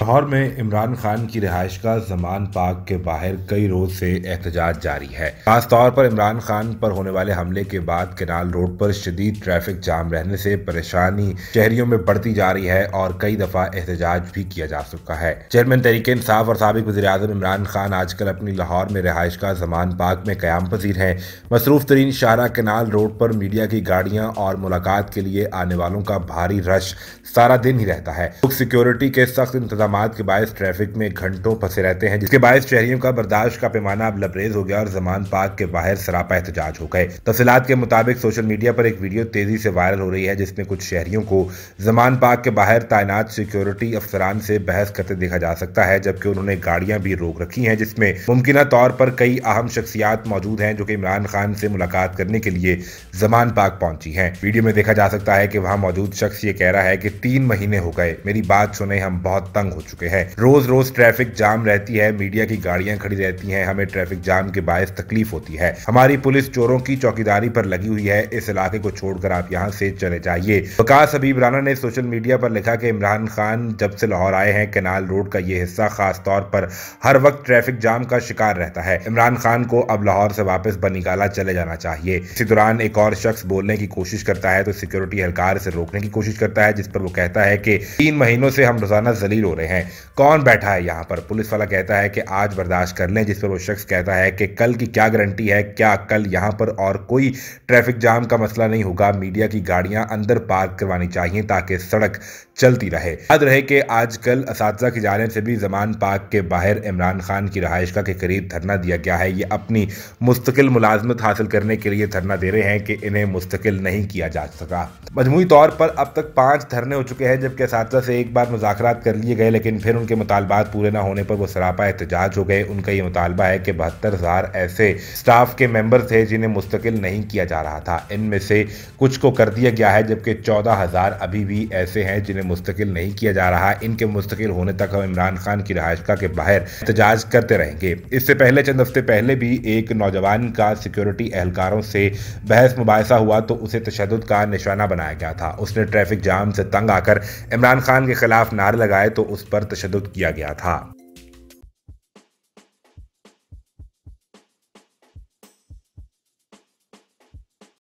लाहौर में इमरान खान की रिहाइश का जमान पार्क के बाहर कई रोज से एहतजाज जारी है खासतौर पर इमरान खान पर होने वाले हमले के बाद केनाल रोड पर शदीद ट्रैफिक जाम रहने से परेशानी शहरियों में बढ़ती जा रही है और कई दफा एहतजाज भी किया जा चुका है चेयरमैन तरीके इंसाफ और सबक वजी अजम इमरान खान आजकल अपनी लाहौर में रिहाइश का जमान पार्क में क्याम पजीर है मसरूफ तरीन शाहरा केनाल रोड पर मीडिया की गाड़ियाँ और मुलाकात के लिए आने वालों का भारी रश सारा दिन ही रहता है सिक्योरिटी के सख्त इंतजाम इकदाम के बायस ट्रैफिक में घंटों फंसे रहते हैं जिसके बायस शहरियों का बर्दाश्त का पैमाना अब लबरेज हो गया और जमान पार्क के बाहर सरापा एहतजाज हो गए तफसीत के मुताबिक सोशल मीडिया पर एक वीडियो तेजी से वायरल हो रही है जिसमें कुछ शहरियों को जमान पार्क के बाहर तैनात सिक्योरिटी अफसरान से बहस करते देखा जा सकता है जबकि उन्होंने गाड़ियां भी रोक रखी हैं जिसमें मुमकिन तौर पर कई अहम शख्सियात मौजूद हैं जो कि इमरान खान से मुलाकात करने के लिए जमान पार्क पहुंची हैं वीडियो में देखा जा सकता है कि वहां मौजूद शख्स ये कह रहा है कि तीन महीने हो गए मेरी बात सुने हम बहुत तंग हो चुके हैं रोज रोज ट्रैफिक जाम रहती है मीडिया की गाड़ियां खड़ी रहती हैं हमें ट्रैफिक जाम के बायस तकलीफ होती है हमारी पुलिस चोरों की चौकीदारी पर लगी हुई है इस इलाके को छोड़कर आप यहाँ से चले जाइए वकास हबीब राना ने सोशल मीडिया पर लिखा कि इमरान खान जब से लाहौर आए हैं केनाल रोड का ये हिस्सा खास तौर पर हर वक्त ट्रैफिक जाम का शिकार रहता है इमरान खान को अब लाहौर से वापस बनीगाला चले जाना चाहिए इसी दौरान एक और शख्स बोलने की कोशिश करता है तो सिक्योरिटी एहलकार से रोकने की कोशिश करता है जिस पर वो कहता है कि तीन महीनों से हम रोजाना जलील हो रहे रहे हैं कौन बैठा है यहाँ पर पुलिस वाला कहता है कि आज बर्दाश्त कर लें जिस पर वो शख्स कहता है कि कल की क्या गारंटी है क्या कल यहाँ पर और कोई ट्रैफिक जाम का मसला नहीं होगा मीडिया की गाड़ियाँ अंदर पार्क करवानी चाहिए ताकि सड़क चलती रहे याद रहे कि आजकल इस की जाने से भी जमान पार्क के बाहर इमरान खान की रहायशगा के करीब धरना दिया गया है ये अपनी मुस्तकिल मुलाजमत हासिल करने के लिए धरना दे रहे हैं कि इन्हें मुस्तकिल नहीं किया जा सका मजमू तौर पर अब तक पाँच धरने हो चुके हैं जबकि इस से एक बार मुजाकर कर लिए गए लेकिन फिर उनके मुतालबात पूरे ना होने पर वो सरापा एहतजाज हो गए उनका ये मुतालबा है कि बहत्तर हज़ार ऐसे स्टाफ के मेम्बर थे जिन्हें मुस्तकिल नहीं किया जा रहा था इनमें से कुछ को कर दिया गया है जबकि चौदह हज़ार अभी भी ऐसे हैं जिन्हें मुस्तकिल नहीं किया जा रहा इनके मुस्तकिल होने तक हम इमरान खान की रहायशगाह के बाहर एहतजाज करते रहेंगे इससे पहले चंद हफ्ते पहले भी एक नौजवान का सिक्योरिटी एहलकारों से बहस मुबासा हुआ तो उसे तशद का निशाना बनाया गया था उसने ट्रैफिक जाम से तंग आकर इमरान खान के खिलाफ नारे लगाए तो उस पर तशद किया गया था